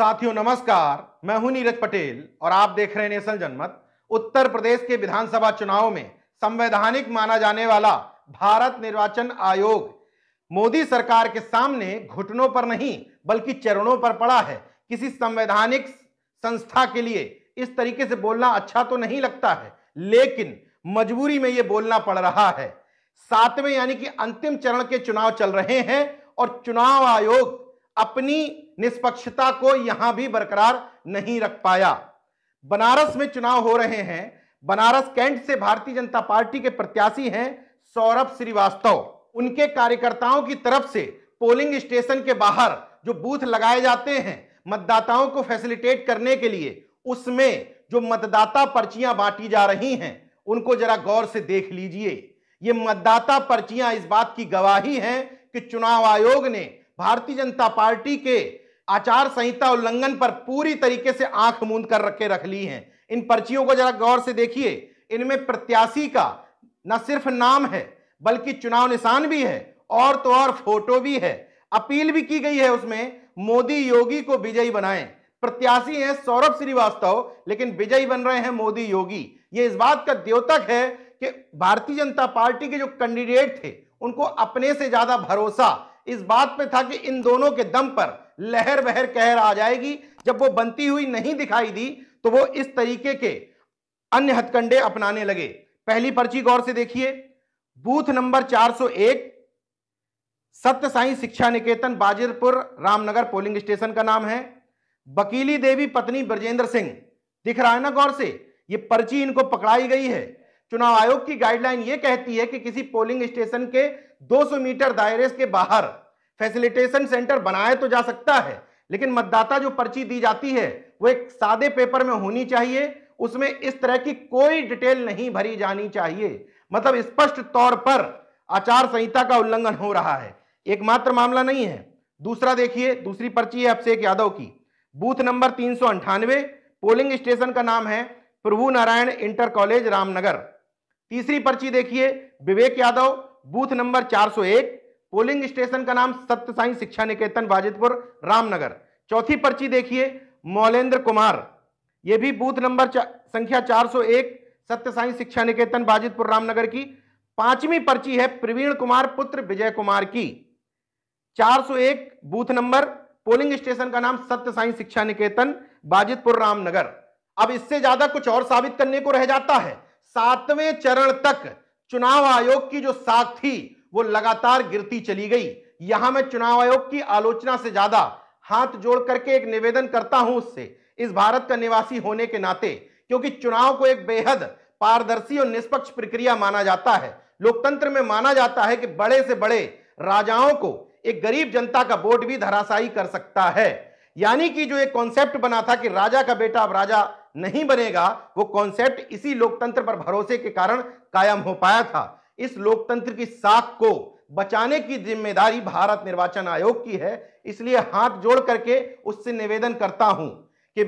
साथियों नमस्कार मैं हूं नीरज पटेल और आप देख रहे हैं नेशनल जनमत उत्तर प्रदेश के विधानसभा चुनाव में संवैधानिक माना जाने वाला भारत निर्वाचन आयोग मोदी सरकार के सामने घुटनों पर नहीं बल्कि चरणों पर पड़ा है किसी संवैधानिक संस्था के लिए इस तरीके से बोलना अच्छा तो नहीं लगता है लेकिन मजबूरी में यह बोलना पड़ रहा है सातवें यानी कि अंतिम चरण के चुनाव चल रहे हैं और चुनाव आयोग अपनी निष्पक्षता को यहां भी बरकरार नहीं रख पाया बनारस में चुनाव हो रहे हैं बनारस कैंट से भारतीय जनता पार्टी के प्रत्याशी हैं सौरभ श्रीवास्तव उनके कार्यकर्ताओं की तरफ से पोलिंग स्टेशन के बाहर जो बूथ लगाए जाते हैं मतदाताओं को फैसिलिटेट करने के लिए उसमें जो मतदाता पर्चियां बांटी जा रही हैं उनको जरा गौर से देख लीजिए ये मतदाता पर्चियां इस बात की गवाही हैं कि चुनाव आयोग ने भारतीय जनता पार्टी के आचार संहिता उल्लंघन पर पूरी तरीके से आंख मूंद कर रखे रख ली हैं इन पर्चियों को जरा गौर से देखिए इनमें प्रत्याशी का न सिर्फ नाम है बल्कि चुनाव निशान भी है और तो और फोटो भी है अपील भी की गई है उसमें मोदी योगी को विजयी बनाएं प्रत्याशी हैं सौरभ श्रीवास्तव लेकिन विजयी बन रहे हैं मोदी योगी ये इस बात का द्योतक है कि भारतीय जनता पार्टी के जो कैंडिडेट थे उनको अपने से ज्यादा भरोसा इस बात पे था कि इन दोनों के दम पर लहर बहर कहर आ जाएगी जब वो बनती हुई नहीं दिखाई दी तो वो इस तरीके के अन्य हथकंडे अपनाने लगे पहली पर्ची गौर से देखिए booth number 401 Satya Sai Shiksha Niketan Bajirpur Ramnagar polling station का नाम है बकीली देवी पत्नी ब्रजेंद्र सिंह दिख रहा है ना गौर से ये पर्ची इनको पकड़ाई गई है चुनाव आयोग की गाइडलाइन ये कहती है कि किसी पोलिंग स्टेशन के 200 मीटर दायरे के बाहर फैसिलिटेशन सेंटर बनाया तो जा सकता है लेकिन मतदाता जो पर्ची दी जाती है वो एक सादे पेपर में होनी चाहिए उसमें इस तरह की कोई डिटेल नहीं भरी जानी चाहिए मतलब स्पष्ट तौर पर आचार संहिता का उल्लंघन हो रहा है एकमात्र मामला नहीं है दूसरा देखिए दूसरी पर्ची है अभिषेक यादव की बूथ नंबर तीन पोलिंग स्टेशन का नाम है प्रभु नारायण इंटर कॉलेज रामनगर तीसरी पर्ची देखिए Vivek Yadav booth number 401 polling station का नाम सत्य साई शिक्षा निकेतन बाजितपुर रामनगर चौथी पर्ची देखिए मौलेंद्र कुमार ये भी बूथ नंबर संख्या 401 सत्य साई शिक्षा निकेतन बाजितपुर रामनगर की पांचवी पर्ची है प्रवीण कुमार पुत्र विजय कुमार की 401 बूथ नंबर पोलिंग स्टेशन का नाम सत्य साई शिक्षा निकेतन बाजितपुर रामनगर अब इससे ज्यादा कुछ और साबित करने को रह जाता है सातवें चरण तक चुनाव आयोग की जो साख थी वो लगातार गिरती चली गई यहां मैं चुनाव आयोग की आलोचना से ज्यादा हाथ जोड़ करके एक निवेदन करता हूं उससे इस भारत का निवासी होने के नाते क्योंकि चुनाव को एक बेहद पारदर्शी और निष्पक्ष प्रक्रिया माना जाता है लोकतंत्र में माना जाता है कि बड़े से बड़े राजाओं को एक गरीब जनता का वोट भी धराशाई कर सकता है यानी कि जो एक कॉन्सेप्ट बना था कि राजा का बेटा अब राजा नहीं बनेगा वो कॉन्सेप्ट इसी लोकतंत्र पर भरोसे के कारण कायम हो पाया था इस लोकतंत्र की साख को बचाने की जिम्मेदारी भारत निर्वाचन आयोग की है इसलिए हाथ जोड़ करके उससे निवेदन करता हूं कि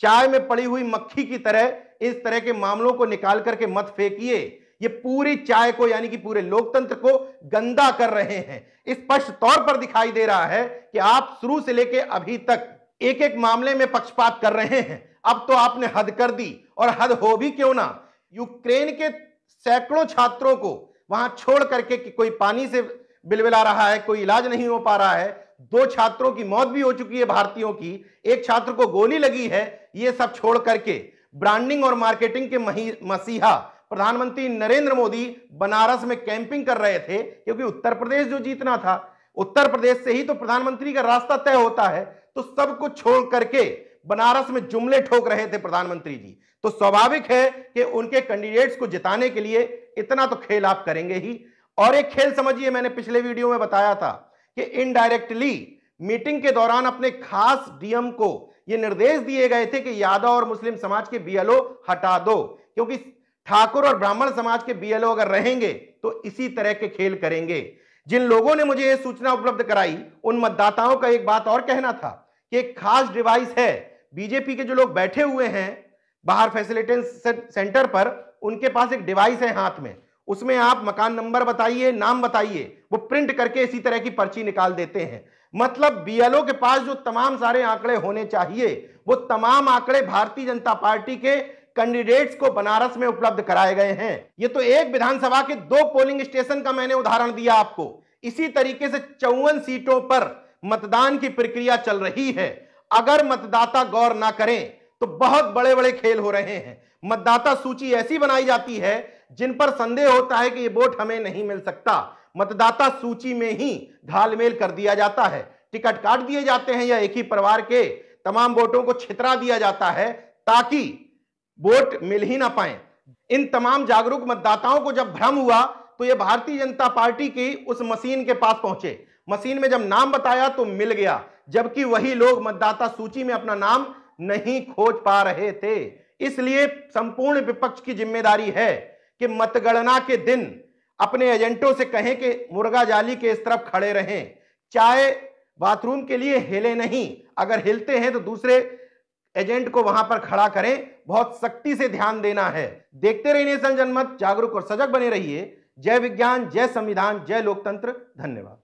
चाय में पड़ी हुई मक्खी की तरह इस तरह के मामलों को निकाल करके मत फेंकिए ये पूरी चाय को यानी कि पूरे लोकतंत्र को गंदा कर रहे हैं स्पष्ट तौर पर दिखाई दे रहा है कि आप शुरू से लेकर अभी तक एक एक मामले में पक्षपात कर रहे हैं अब तो आपने हद कर दी और हद हो भी क्यों ना यूक्रेन के सैकड़ों छात्रों को वहां छोड़ करके कि कोई पानी से बिलबिला रहा है कोई इलाज नहीं हो पा रहा है दो छात्रों की मौत भी हो चुकी है भारतीयों की एक छात्र को गोली लगी है ये सब छोड़ करके ब्रांडिंग और मार्केटिंग के मसीहा प्रधानमंत्री नरेंद्र मोदी बनारस में कैंपिंग कर रहे थे क्योंकि उत्तर प्रदेश जो जीतना था उत्तर प्रदेश से ही तो प्रधानमंत्री का रास्ता तय होता है तो सब कुछ छोड़ करके बनारस में जुमले ठोक रहे थे प्रधानमंत्री जी तो स्वाभाविक है कि उनके कैंडिडेट्स को जिताने के लिए इतना तो खेल आप करेंगे ही और एक खेल समझिए मैंने पिछले वीडियो में बताया था कि इनडायरेक्टली मीटिंग के दौरान अपने खास डीएम को ये निर्देश दिए गए थे कि यादव और मुस्लिम समाज के बीएलओ हटा दो क्योंकि ठाकुर और ब्राह्मण समाज के बीएलओ अगर रहेंगे तो इसी तरह के खेल करेंगे जिन लोगों ने मुझे ये सूचना उपलब्ध कराई उन मतदाताओं का एक बात और कहना था कि एक खास डिवाइस है बीजेपी के जो लोग बैठे हुए हैं बाहर फैसिलिटेशन सेंटर पर उनके पास एक डिवाइस है हाथ में उसमें आप मकान नंबर बताइए नाम बताइए वो प्रिंट करके इसी तरह की पर्ची निकाल देते हैं मतलब बीएलओ के पास जो तमाम सारे आंकड़े होने चाहिए वो तमाम आंकड़े भारतीय जनता पार्टी के कैंडिडेट्स को बनारस में उपलब्ध कराए गए हैं ये तो एक विधानसभा के दो पोलिंग स्टेशन का मैंने उदाहरण दिया आपको इसी तरीके से चौवन सीटों पर मतदान की प्रक्रिया चल रही है अगर मतदाता गौर ना करें तो बहुत बड़े बड़े खेल हो रहे हैं मतदाता सूची ऐसी बनाई जाती है जिन पर संदेह होता है कि ये वोट हमें नहीं मिल सकता मतदाता सूची में ही ढालमेल कर दिया जाता है टिकट काट दिए जाते हैं या एक ही परिवार के तमाम वोटों को छितरा दिया जाता है ताकि वोट मिल ही ना पाए इन तमाम जागरूक मतदाताओं को जब भ्रम हुआ तो ये भारतीय जनता पार्टी की उस मशीन के पास पहुंचे मशीन में जब नाम बताया तो मिल गया जबकि वही लोग मतदाता सूची में अपना नाम नहीं खोज पा रहे थे इसलिए संपूर्ण विपक्ष की जिम्मेदारी है कि मतगणना के दिन अपने एजेंटों से कहें कि मुर्गा जाली के इस तरफ खड़े रहें चाहे बाथरूम के लिए हिले नहीं अगर हिलते हैं तो दूसरे एजेंट को वहां पर खड़ा करें बहुत सख्ती से ध्यान देना है देखते रहिए नेशन जनमत जागरूक और सजग बने रहिए जय विज्ञान जय संविधान जय लोकतंत्र धन्यवाद